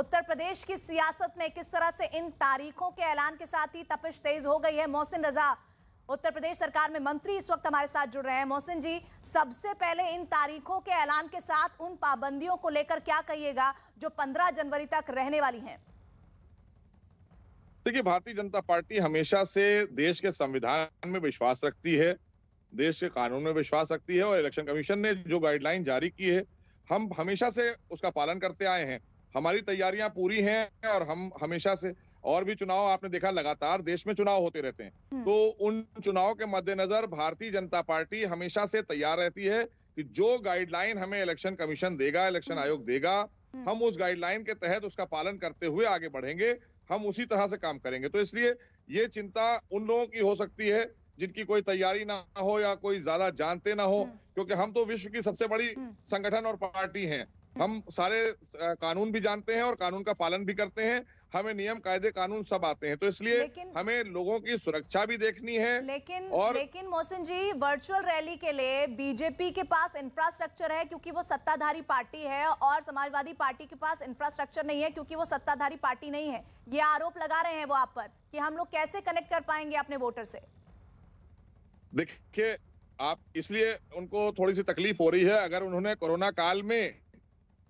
उत्तर प्रदेश की सियासत में किस तरह से इन तारीखों के ऐलान के साथ ही तपिश तेज हो गई है मोहसिन रजा उत्तर प्रदेश सरकार में मंत्री इस वक्त हमारे साथ जुड़ रहे हैं मोहसिन जी सबसे पहले इन तारीखों के ऐलान के साथ उन पाबंदियों को लेकर क्या कहिएगा जो 15 जनवरी तक रहने वाली हैं देखिए भारतीय जनता पार्टी हमेशा से देश के संविधान में विश्वास रखती है देश के कानून में विश्वास रखती है और इलेक्शन कमीशन ने जो गाइडलाइन जारी की है हम हमेशा से उसका पालन करते आए हैं हमारी तैयारियां पूरी हैं और हम हमेशा से और भी चुनाव आपने देखा लगातार देश में चुनाव होते रहते हैं हम्म। तो उन चुनाव के मद्देनजर भारतीय जनता पार्टी हमेशा से तैयार रहती है कि जो गाइडलाइन हमें इलेक्शन कमीशन देगा इलेक्शन हम्म। आयोग देगा हम्म। हम उस गाइडलाइन के तहत उसका पालन करते हुए आगे बढ़ेंगे हम उसी तरह से काम करेंगे तो इसलिए ये चिंता उन लोगों की हो सकती है जिनकी कोई तैयारी ना हो या कोई ज्यादा जानते ना हो क्योंकि हम तो विश्व की सबसे बड़ी संगठन और पार्टी हैं हम सारे कानून भी जानते हैं और कानून का पालन भी करते हैं हमें नियम कायदे कानून सब आते हैं तो इसलिए हमें लोगों की सुरक्षा भी देखनी है लेकिन और लेकिन मोहसिन जी वर्चुअल रैली के लिए बीजेपी के पास इंफ्रास्ट्रक्चर है क्योंकि वो सत्ताधारी पार्टी है और समाजवादी पार्टी के पास इंफ्रास्ट्रक्चर नहीं है क्योंकि वो सत्ताधारी पार्टी नहीं है ये आरोप लगा रहे हैं वो आप पर कि हम लोग कैसे कनेक्ट कर पाएंगे अपने वोटर से देखिए आप इसलिए उनको थोड़ी सी तकलीफ हो रही है अगर उन्होंने कोरोना काल में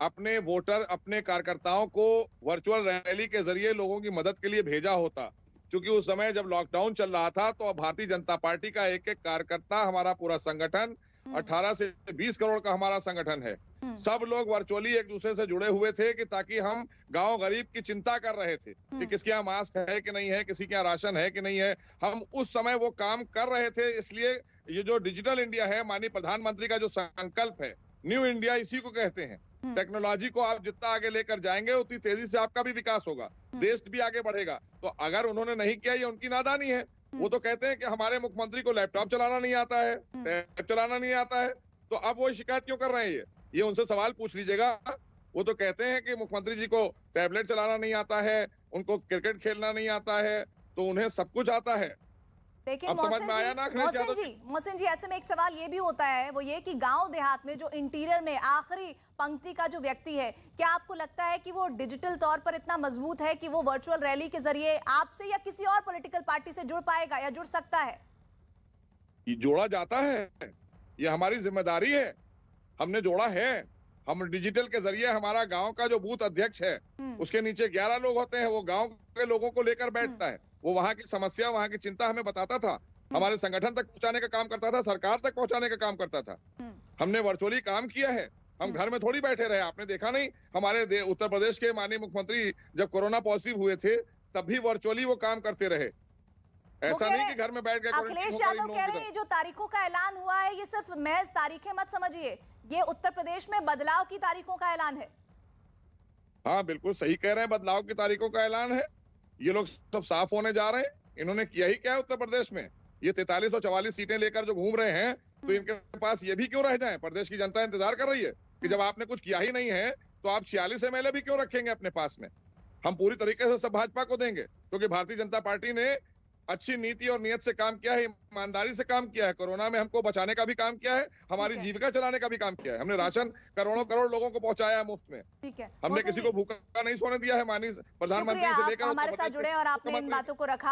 अपने वोटर अपने कार्यकर्ताओं को वर्चुअल रैली के जरिए लोगों की मदद के लिए भेजा होता क्योंकि उस समय जब लॉकडाउन चल रहा था तो भारतीय जनता पार्टी का एक एक कार्यकर्ता हमारा पूरा संगठन 18 हम्म। से 20 करोड़ का हमारा संगठन है हम्म। सब लोग वर्चुअली एक दूसरे से जुड़े हुए थे कि ताकि हम गांव गरीब की चिंता कर रहे थे कि हम्म। किसके यहाँ मास्क है कि नहीं है किसी के यहाँ राशन है कि नहीं है हम उस समय वो काम कर रहे थे इसलिए ये जो डिजिटल इंडिया है माननीय प्रधानमंत्री का जो संकल्प है न्यू इंडिया इसी को कहते हैं हम्म। टेक्नोलॉजी को आप जितना आगे लेकर जाएंगे उतनी तेजी से आपका भी विकास होगा हम्म। देश भी आगे बढ़ेगा तो अगर उन्होंने नहीं किया ये उनकी नादानी है हम्म। वो तो कहते हैं कि हमारे मुख्यमंत्री को लैपटॉप चलाना नहीं आता है टैब चलाना नहीं आता है तो अब वो शिकायत क्यों कर रहे हैं ये ये उनसे सवाल पूछ लीजिएगा वो तो कहते हैं कि मुख्यमंत्री जी को टैबलेट चलाना नहीं आता है उनको क्रिकेट खेलना नहीं आता है तो उन्हें सब कुछ आता है लेकिन तो मोहसिन जी मोहसिन जी मोहसिन जी ऐसे में एक सवाल ये भी होता है वो ये कि गांव देहात में जो इंटीरियर में आखिरी पंक्ति का जो व्यक्ति है क्या आपको लगता है कि वो डिजिटल तौर पर इतना मजबूत है कि वो वर्चुअल रैली के जरिए आपसे या किसी और पॉलिटिकल पार्टी से जुड़ पाएगा या जुड़ सकता है जोड़ा जाता है ये हमारी जिम्मेदारी है हमने जोड़ा है हम डिजिटल के जरिए हमारा गांव का जो बूथ अध्यक्ष है हम्म। उसके नीचे ग्यारह लोग होते हैं वो गांव के लोगों को लेकर बैठता हम्म। है वो वहाँ की समस्या वहाँ की चिंता हमें बताता था हम्म। हमारे संगठन तक पहुँचाने का काम करता था सरकार तक पहुँचाने का काम करता था हमने वर्चुअली काम किया है हम घर में थोड़ी बैठे रहे आपने देखा नहीं हमारे उत्तर प्रदेश के माननीय मुख्यमंत्री जब कोरोना पॉजिटिव हुए थे तब भी वर्चुअली वो काम करते रहे ऐसा नहीं कि घर में बैठ गए अखिलेश यादव कह रहे हैं जो तारीखों का ऐलान हुआ है ये सिर्फ महज तारीखें मत समझिए ये उत्तर प्रदेश में बदलाव की तारीखों का ऐलान है हाँ बिल्कुल सही कह रहे हैं बदलाव की तारीखों का ऐलान है ये लोग सब साफ होने जा रहे हैं इन्होंने किया ही क्या है उत्तर प्रदेश में ये तैतालीस और चवालीस सीटें लेकर जो घूम रहे हैं तो हम्म। इनके पास ये भी क्यों रह जाए प्रदेश की जनता इंतजार कर रही है कि जब हाँ। आपने कुछ किया ही नहीं है तो आप छियालीस एमएलए भी क्यों रखेंगे अपने पास में हम पूरी तरीके से सब भाजपा को देंगे क्योंकि तो भारतीय जनता पार्टी ने अच्छी नीति और नियत से काम किया है ईमानदारी से काम किया है कोरोना में हमको बचाने का भी काम किया है हमारी जीविका चलाने का भी काम किया है हमने राशन करोड़ों करोड़ लोगों को पहुंचाया है मुफ्त में ठीक है हमने किसी को भूखा नहीं सोने दिया है माननीय प्रधानमंत्री से लेकर हमारे साथ जुड़े और आपने इन बातों को रखा